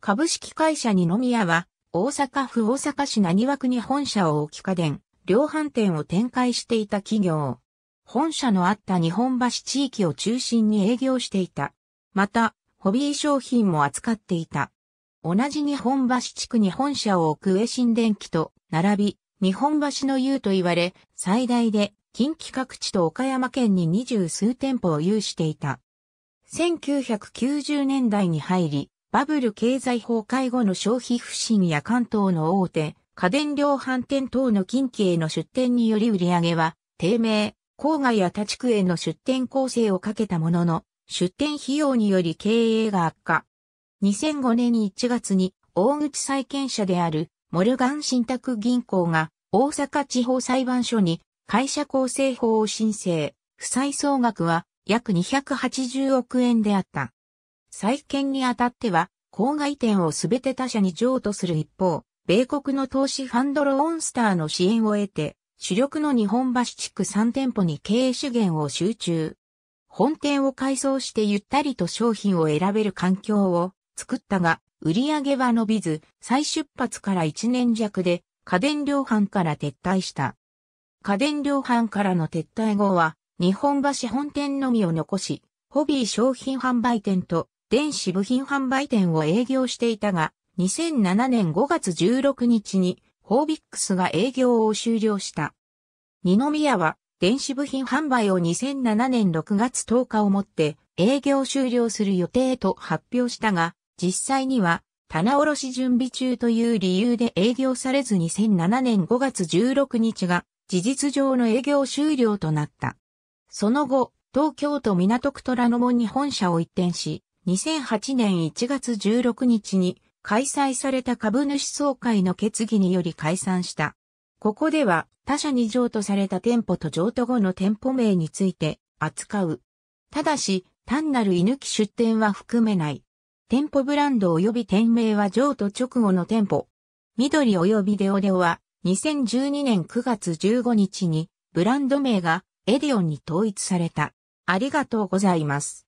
株式会社二宮は、大阪府大阪市浪枠区に本社を置き家電、量販店を展開していた企業。本社のあった日本橋地域を中心に営業していた。また、ホビー商品も扱っていた。同じ日本橋地区に本社を置く上新電機と並び、日本橋の優と言われ、最大で近畿各地と岡山県に二十数店舗を有していた。1990年代に入り、バブル経済崩壊後の消費不振や関東の大手、家電量販店等の近畿への出店により売上は低迷、郊外や他地区への出店構成をかけたものの、出店費用により経営が悪化。2005年1月に大口債権者であるモルガン信託銀行が大阪地方裁判所に会社構成法を申請。負債総額は約280億円であった。再建にあたっては、郊外店をすべて他社に譲渡する一方、米国の投資ファンドローンスターの支援を得て、主力の日本橋地区3店舗に経営資源を集中。本店を改装してゆったりと商品を選べる環境を作ったが、売り上げは伸びず、再出発から1年弱で家電量販から撤退した。家電量販からの撤退後は、日本橋本店のみを残し、ホビー商品販売店と電子部品販売店を営業していたが、2007年5月16日に、ホービックスが営業を終了した。二宮は、電子部品販売を2007年6月10日をもって、営業終了する予定と発表したが、実際には、棚卸準備中という理由で営業されず2007年5月16日が事実上の営業終了となった。その後、東京都港区虎ノ門に本社を移転し、2008年1月16日に開催された株主総会の決議により解散した。ここでは他社に譲渡された店舗と譲渡後の店舗名について扱う。ただし、単なる居抜き出店は含めない。店舗ブランド及び店名は譲渡直後の店舗。緑及びデオデオは2012年9月15日にブランド名がエディオンに統一された。ありがとうございます。